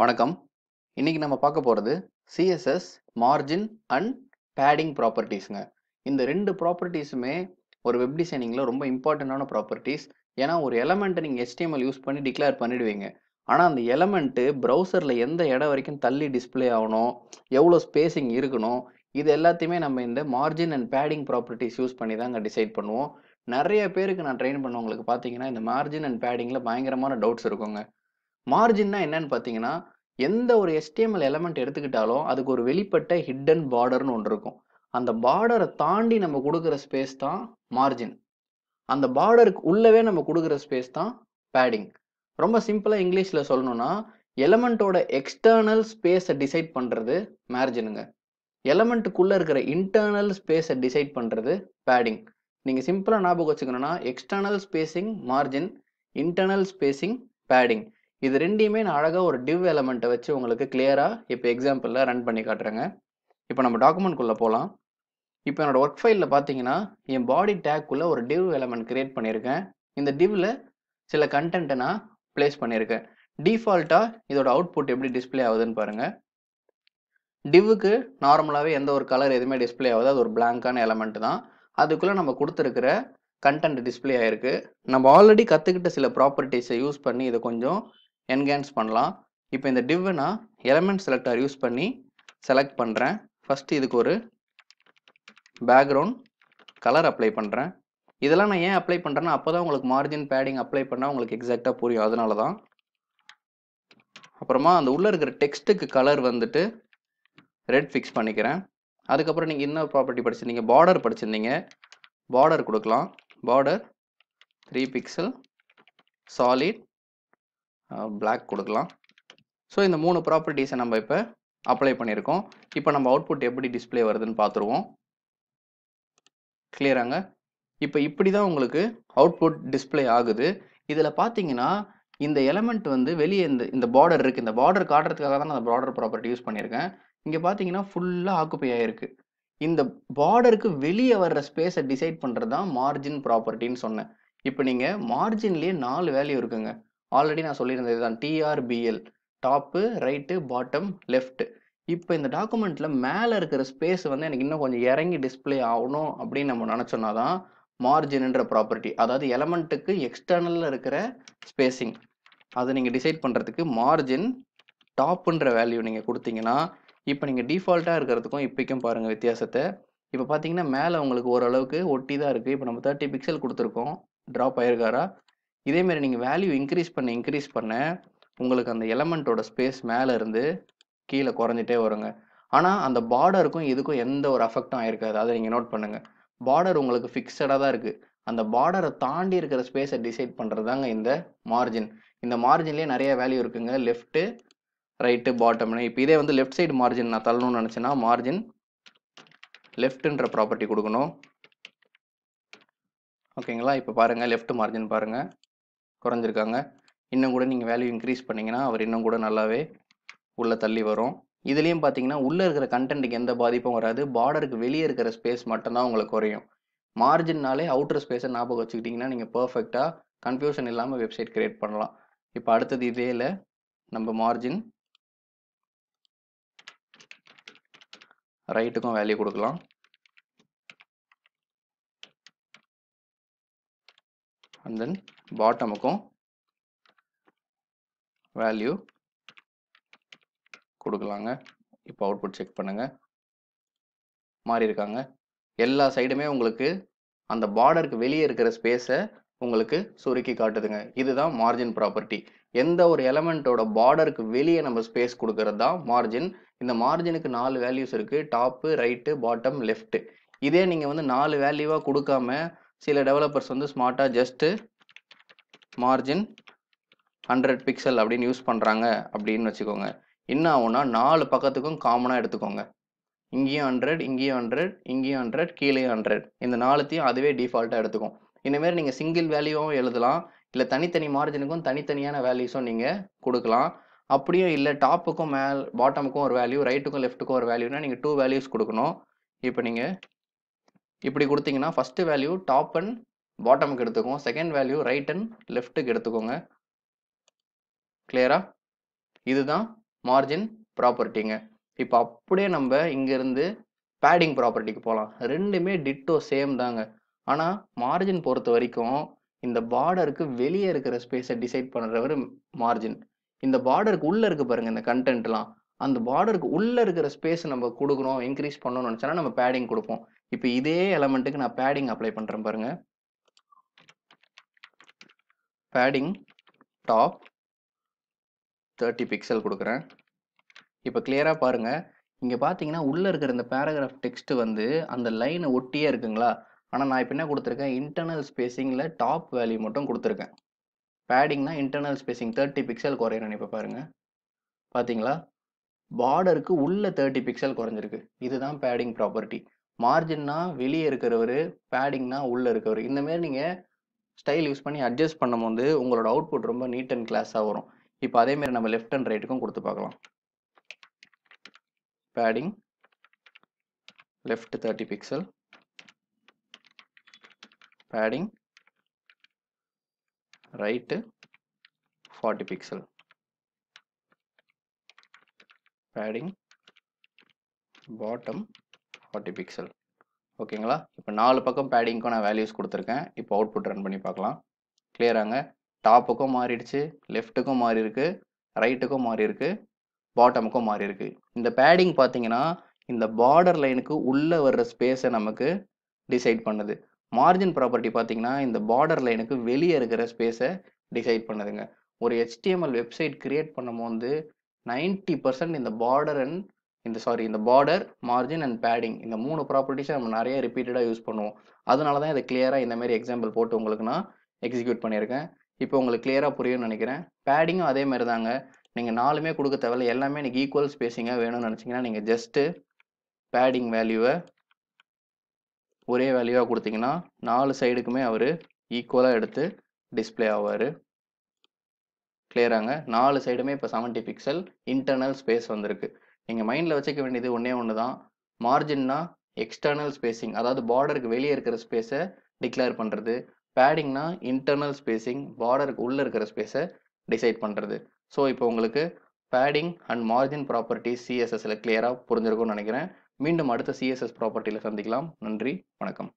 வணக்கம் இன்னைக்கு நம்ம பார்க்க போகிறது சிஎஸ்எஸ் மார்ஜின் அண்ட் பேடிங் ப்ராப்பர்ட்டிஸுங்க இந்த ரெண்டு ப்ராப்பர்ட்டிஸுமே ஒரு வெப் டிசைனிங்கில் ரொம்ப இம்பார்ட்டண்ட்டான ப்ராப்பர்ட்டிஸ் ஏன்னா ஒரு எலமெண்ட்டை நீங்கள் எஸ்டிஎம்எல் யூஸ் பண்ணி டிக்ளேர் பண்ணிடுவீங்க ஆனால் அந்த எலமெண்ட்டு ப்ரௌசரில் எந்த இடம் வரைக்கும் தள்ளி டிஸ்பிளே ஆகணும் எவ்வளோ ஸ்பேசிங் இருக்கணும் இது எல்லாத்தையுமே நம்ம இந்த margin and padding properties use பண்ணி தாங்க டிசைட் பண்ணுவோம் நிறைய பேருக்கு நான் ட்ரெயின் பண்ணவங்களுக்கு பார்த்தீங்கன்னா இந்த மார்ஜின் அண்ட் பேடிங்கில் பயங்கரமான டவுட்ஸ் இருக்குங்க மார்ஜின்னா என்னன்னு பார்த்தீங்கன்னா எந்த ஒரு எஸ்டிஎம்எல் எலமெண்ட் எடுத்துக்கிட்டாலும் அதுக்கு ஒரு வெளிப்பட்ட ஹிட்டன் பார்டர்னு ஒன்று இருக்கும் அந்த பார்டரை தாண்டி நம்ம கொடுக்குற ஸ்பேஸ் தான் மார்ஜின் அந்த பார்டருக்கு உள்ளவே நம்ம கொடுக்குற ஸ்பேஸ் தான் பேடிங் ரொம்ப சிம்பிளாக இங்கிலீஷில் சொல்லணும்னா எலமெண்ட்டோட எக்ஸ்டர்னல் ஸ்பேஸை டிசைட் பண்ணுறது மார்ஜினுங்க எலமெண்ட்டுக்குள்ளே இருக்கிற இன்டர்னல் ஸ்பேஸை டிசைட் பண்ணுறது பேடிங் நீங்கள் சிம்பிளாக ஞாபகம் வச்சுக்கணும்னா external spacing margin internal spacing padding இது ரெண்டையுமே நான் அழகாக ஒரு டிவ் எலமெண்ட்டை வச்சு உங்களுக்கு கிளியராக இப்போ எக்ஸாம்பிளில் ரன் பண்ணி காட்டுறேங்க இப்போ நம்ம டாக்குமெண்ட்குள்ளே போகலாம் இப்போ என்னோடய ஒர்க் ஃபைலில் பார்த்தீங்கன்னா என் பாடி டேக்குள்ளே ஒரு டிவ் எலமெண்ட் க்ரியேட் பண்ணியிருக்கேன் இந்த டிவ்வில் சில கண்டென்ட்டை நான் ப்ளேஸ் பண்ணியிருக்கேன் டிஃபால்ட்டாக இதோட அவுட்புட் எப்படி டிஸ்பிளே ஆகுதுன்னு பாருங்கள் டிவுக்கு நார்மலாகவே எந்த ஒரு கலர் எதுவுமே டிஸ்பிளே ஆகுது அது ஒரு பிளாங்கான எலமெண்ட் தான் அதுக்குள்ளே நம்ம கொடுத்துருக்கிற கண்டென்ட் டிஸ்பிளே ஆகிருக்கு நம்ம ஆல்ரெடி கற்றுக்கிட்ட சில ப்ராப்பர்ட்டிஸை யூஸ் பண்ணி இதை கொஞ்சம் என்கேன்ஸ் பண்ணலாம் இப்போ இந்த டிவ்வை நான் எலமெண்ட் செலக்டர் யூஸ் பண்ணி செலக்ட் பண்ணுறேன் ஃபஸ்ட்டு இதுக்கு ஒரு பேக்ரவுண்ட் கலர் அப்ளை பண்ணுறேன் இதெல்லாம் நான் ஏன் அப்ளை பண்ணுறேன்னா அப்போ தான் உங்களுக்கு மார்ஜின் பேடிங் அப்ளை பண்ணால் உங்களுக்கு எக்ஸாக்டாக புரியும் அதனால தான் அப்புறமா அந்த உள்ளே இருக்கிற டெக்ஸ்ட்டுக்கு கலர் வந்துட்டு ரெட் ஃபிக்ஸ் பண்ணிக்கிறேன் அதுக்கப்புறம் நீங்கள் இன்னொரு ப்ராப்பர்ட்டி படிச்சிருந்தீங்க பார்டர் படிச்சிருந்தீங்க பார்டர் கொடுக்கலாம் border three pixel solid black கொடுக்கலாம் ஸோ இந்த மூணு ப்ராப்பர்ட்டிஸை நம்ம இப்போ அப்ளை பண்ணியிருக்கோம் இப்போ நம்ம அவுட்புட் எப்படி டிஸ்பிளே வருதுன்னு பார்த்துருவோம் கிளியராங்க இப்போ இப்படி தான் உங்களுக்கு அவுட்புட் டிஸ்பிளே ஆகுது இதில் பார்த்தீங்கன்னா இந்த எலமெண்ட் வந்து வெளியே இந்த இந்த பார்டர் இருக்குது இந்த பார்டர் காட்டுறதுக்காக தான் நான் பார்டர் ப்ராப்பர்ட்டி யூஸ் பண்ணியிருக்கேன் இங்கே பார்த்தீங்கன்னா ஃபுல்லாக ஆக்குப்பை ஆகிருக்கு இந்த பார்டருக்கு வெளியே வர்ற ஸ்பேஸை டிசைட் பண்ணுறது தான் மார்ஜின் ப்ராப்பர்ட்டின்னு சொன்னேன் இப்போ நீங்கள் மார்ஜின்லேயே நாலு வேல்யூ இருக்குங்க ஆல்ரெடி நான் சொல்லியிருந்தது தான் TRBL top right bottom left இப்போ இந்த டாக்குமெண்ட்டில் மேலே இருக்கிற ஸ்பேஸ் வந்து எனக்கு இன்னும் கொஞ்சம் இறங்கி டிஸ்பிளே ஆகணும் அப்படின்னு நம்ம நினச்சோன்னா தான் மார்ஜின்ன்ற ப்ராப்பர்ட்டி அதாவது எலமெண்ட்டுக்கு எக்ஸ்டர்னலில் இருக்கிற ஸ்பேஸிங் அதை நீங்கள் டிசைட் பண்ணுறதுக்கு மார்ஜின் டாப்புன்ற வேல்யூ நீங்கள் கொடுத்தீங்கன்னா இப்போ நீங்கள் டிஃபால்ட்டாக இருக்கிறதுக்கும் இப்போக்கும் பாருங்கள் வித்தியாசத்தை இப்போ பார்த்தீங்கன்னா மேலே உங்களுக்கு ஓரளவுக்கு ஒட்டி தான் இருக்குது இப்போ நம்ம தேர்ட்டி பிக்சல் கொடுத்துருக்கோம் ட்ராப் ஆயிருக்காரா இதேமாரி நீங்கள் வேல்யூ இன்க்ரீஸ் பண்ண இன்க்ரீஸ் பண்ண உங்களுக்கு அந்த எலமெண்ட்டோட ஸ்பேஸ் மேலே இருந்து கீழே குறைஞ்சிட்டே வருங்க ஆனால் அந்த பார்டருக்கும் இதுக்கும் எந்த ஒரு அஃபெக்டும் ஆயிருக்காது அதை நீங்கள் நோட் பண்ணுங்கள் பார்டர் உங்களுக்கு ஃபிக்ஸடாக தான் இருக்குது அந்த பார்டரை தாண்டி இருக்கிற ஸ்பேஸை டிசைட் பண்ணுறது தாங்க இந்த மார்ஜின் இந்த மார்ஜின்லேயே நிறைய வேல்யூ இருக்குங்க லெஃப்ட்டு ரைட்டு பாட்டம்னு இப்போ இதே வந்து லெஃப்ட் சைடு மார்ஜின் நான் தள்ளணும்னு நினச்சேன்னா மார்ஜின் லெஃப்ட்டுன்ற ப்ராப்பர்ட்டி கொடுக்கணும் ஓகேங்களா இப்போ பாருங்கள் லெஃப்ட் மார்ஜின் பாருங்கள் குறைஞ்சிருக்காங்க இன்னும் கூட நீங்கள் வேல்யூ இன்க்ரீஸ் பண்ணிங்கன்னா அவர் இன்னும் கூட நல்லாவே உள்ளே தள்ளி வரும் இதுலேயும் பார்த்தீங்கன்னா உள்ளே இருக்கிற கண்டென்ட்டுக்கு எந்த பாதிப்பும் வராது பார்டருக்கு வெளியே இருக்கிற ஸ்பேஸ் மட்டும்தான் உங்களுக்கு குறையும் மார்ஜின்னாலே அவுட்டர் ஸ்பேஸை ஞாபகம் வச்சுக்கிட்டிங்கன்னா நீங்கள் பர்ஃபெக்டாக கன்ஃபியூஷன் இல்லாமல் வெப்சைட் க்ரியேட் பண்ணலாம் இப்போ அடுத்தது இதே நம்ம மார்ஜின் ரைட்டுக்கும் வேல்யூ கொடுக்கலாம் அண்ட் தென் பாட்டமுக்கும் வேல்யூ கொடுக்கலாங்க இப்போ அவுட்புட் செக் பண்ணுங்க மாறி இருக்காங்க எல்லா சைடுமே உங்களுக்கு அந்த பார்டருக்கு வெளியே இருக்கிற ஸ்பேஸை உங்களுக்கு சுருக்கி காட்டுதுங்க இதுதான் மார்ஜின் ப்ராப்பர்ட்டி எந்த ஒரு எலமெண்ட்டோட பார்டருக்கு வெளியே நம்ம ஸ்பேஸ் கொடுக்கறது தான் மார்ஜின் இந்த மார்ஜினுக்கு நாலு வேல்யூஸ் இருக்குது டாப்பு ரைட்டு பாட்டம் லெஃப்ட்டு இதே நீங்கள் வந்து நாலு வேல்யூவாக கொடுக்காம சில டெவலப்பர்ஸ் வந்து ஸ்மார்ட்டாக ஜஸ்ட்டு மார்ஜின் ஹண்ட்ரட் பிக்சல் அப்படின்னு யூஸ் பண்ணுறாங்க அப்படின்னு வச்சுக்கோங்க என்ன ஆகும்னா நாலு பக்கத்துக்கும் காமனாக எடுத்துக்கோங்க இங்கேயும் ஹண்ட்ரட் இங்கேயும் ஹண்ட்ரட் இங்கேயும் ஹண்ட்ரட் கீழேயும் ஹண்ட்ரட் இந்த நாலுத்தையும் அதுவே டிஃபால்ட்டாக எடுத்துக்கும் இந்தமாரி நீங்கள் சிங்கிள் வேல்யூவாகவும் எழுதலாம் இல்லை தனித்தனி மார்ஜினுக்கும் தனித்தனியான வேல்யூஸும் நீங்கள் கொடுக்கலாம் அப்படியும் இல்லை டாப்புக்கும் மேல் பாட்டமுக்கும் ஒரு வேல்யூ ரைட்டுக்கும் லெஃப்ட்டுக்கும் ஒரு வேல்யூனா நீங்கள் டூ வேல்யூஸ் கொடுக்கணும் இப்போ நீங்கள் இப்படி கொடுத்தீங்கன்னா ஃபஸ்ட்டு வேல்யூ டாப் அண்ட் பாட்டமுக்கு எடுத்துக்கோங்க செகண்ட் வேல்யூ ரைட் அண்ட் லெஃப்ட்டுக்கு எடுத்துக்கோங்க கிளியரா இதுதான் மார்ஜின் ப்ராப்பர்ட்டிங்க இப்போ அப்படியே நம்ம இங்கேருந்து பேடிங் ப்ராப்பர்ட்டிக்கு போகலாம் ரெண்டுமே டிட்டோ சேம் தாங்க ஆனால் மார்ஜின் பொறுத்த வரைக்கும் இந்த பார்டருக்கு வெளியே இருக்கிற ஸ்பேஸை டிசைட் பண்ணுறவர் மார்ஜின் இந்த பார்டருக்கு உள்ளே இருக்க பாருங்க இந்த கண்டென்ட்லாம் அந்த பார்டருக்கு உள்ளே இருக்கிற ஸ்பேஸை நம்ம கொடுக்குறோம் இன்க்ரீஸ் பண்ணணும்னு நினச்சோன்னா நம்ம பேடிங் கொடுப்போம் இப்போ இதே எலமெண்ட்டுக்கு நான் பேடிங் அப்ளை பண்ணுறேன் பாருங்கள் பேடிங் டாப் தேர்ட்டி பிக்சல் கொடுக்குறேன் இப்போ கிளியராக பாருங்கள் இங்கே பார்த்தீங்கன்னா உள்ளே இருக்கிற இந்த பேராகிராஃப் டெக்ஸ்ட் வந்து அந்த லைனை ஒட்டியே இருக்குங்களா ஆனால் நான் இப்போ என்ன கொடுத்துருக்கேன் இன்டர்னல் ஸ்பேசிங்கில் டாப் வேல்யூ மட்டும் கொடுத்துருக்கேன் பேடிங்னா இன்டர்னல் ஸ்பேசிங் தேர்ட்டி பிக்சல் குறையிறேன் இப்போ பாருங்கள் பார்த்தீங்களா பார்டருக்கு உள்ளே தேர்ட்டி பிக்சல் குறைஞ்சிருக்கு இதுதான் பேடிங் ப்ராப்பர்ட்டி மார்ஜின்னா வெளியே இருக்கிறவர் பேடிங்னா உள்ளே இருக்கிறவர் இந்தமாரி நீங்கள் ஸ்டைல் யூஸ் பண்ணி அட்ஜஸ்ட் பண்ணும்போது உங்களோட அவுட்புட் ரொம்ப நீட் அண்ட் கிளாஸாக வரும் இப்போ அதேமாரி நம்ம லெஃப்ட் அண்ட் ரைட்டுக்கும் கொடுத்து பார்க்கலாம் padding left thirty pixel padding right forty pixel padding bottom forty pixel ஓகேங்களா இப்போ நாலு பக்கம் பேடிங்க்கும் நான் வேல்யூஸ் கொடுத்துருக்கேன் இப்போ அவுட்புட் ரன் பண்ணி பார்க்கலாம் கிளியராங்க டாப்புக்கும் மாறிடுச்சு லெஃப்ட்டுக்கும் மாறி இருக்கு ரைட்டுக்கும் மாறி இருக்கு பாட்டமுக்கும் மாறி இருக்கு இந்த பேடிங் பார்த்தீங்கன்னா இந்த பார்டர் லைனுக்கு உள்ளே வர்ற ஸ்பேஸை நமக்கு டிசைட் பண்ணுது மார்ஜின் ப்ராப்பர்ட்டி பார்த்தீங்கன்னா இந்த பார்டர் லைனுக்கு வெளியே இருக்கிற ஸ்பேஸை டிசைட் பண்ணுதுங்க ஒரு ஹெச்டிஎம்எல் வெப்சைட் கிரியேட் பண்ணும் போது நைன்ட்டி பர்சன்ட் இந்த பார்டர் அண்ட் இந்த சாரி இந்த பார்டர் மார்ஜின் அண்ட் பேடிங் இந்த மூணு ப்ராப்பர்ட்டிஸை நம்ம நிறைய ரிப்பீட்டடாக யூஸ் பண்ணுவோம் அதனால தான் இதை கிளியராக மாதிரி எக்ஸாம்பிள் போட்டு உங்களுக்கு நான் எக்ஸிக்யூட் பண்ணியிருக்கேன் இப்போ உங்களுக்கு கிளியராக புரியும்னு நினைக்கிறேன் பேடிங்கும் அதே மாதிரி தாங்க நீங்கள் நாலுமே கொடுக்க தேவையில்ல எல்லாமே எனக்கு ஈக்குவல் ஸ்பேஸிங்காக வேணும்னு நினச்சிங்கன்னா நீங்கள் ஜஸ்ட்டு பேடிங் வேல்யூவை ஒரே வேல்யூவாக கொடுத்தீங்கன்னா நாலு சைடுக்குமே அவர் ஈக்குவலாக எடுத்து டிஸ்பிளே ஆவார் கிளியராங்க நாலு சைடுமே இப்போ செவன்ட்டி பிக்சல் இன்டர்னல் ஸ்பேஸ் வந்திருக்கு நீங்கள் மைண்டில் வச்சுக்க வேண்டியது ஒன்றே ஒன்று தான் மார்ஜின்னா எக்ஸ்டர்னல் ஸ்பேஸிங் அதாவது பார்டருக்கு வெளியே இருக்கிற ஸ்பேஸை டிக்ளேர் பண்ணுறது பேடிங்னா இன்டர்னல் ஸ்பேஸிங் பார்டருக்கு உள்ளே இருக்கிற ஸ்பேஸை டிசைட் பண்ணுறது ஸோ இப்போ உங்களுக்கு பேடிங் அண்ட் மார்ஜின் ப்ராப்பர்ட்டி சிஎஸ்எஸ்ல கிளியராக புரிஞ்சிருக்கும்னு நினைக்கிறேன் மீண்டும் அடுத்த சிஎஸ்எஸ் ப்ராப்பர்ட்டியில் சந்திக்கலாம் நன்றி வணக்கம்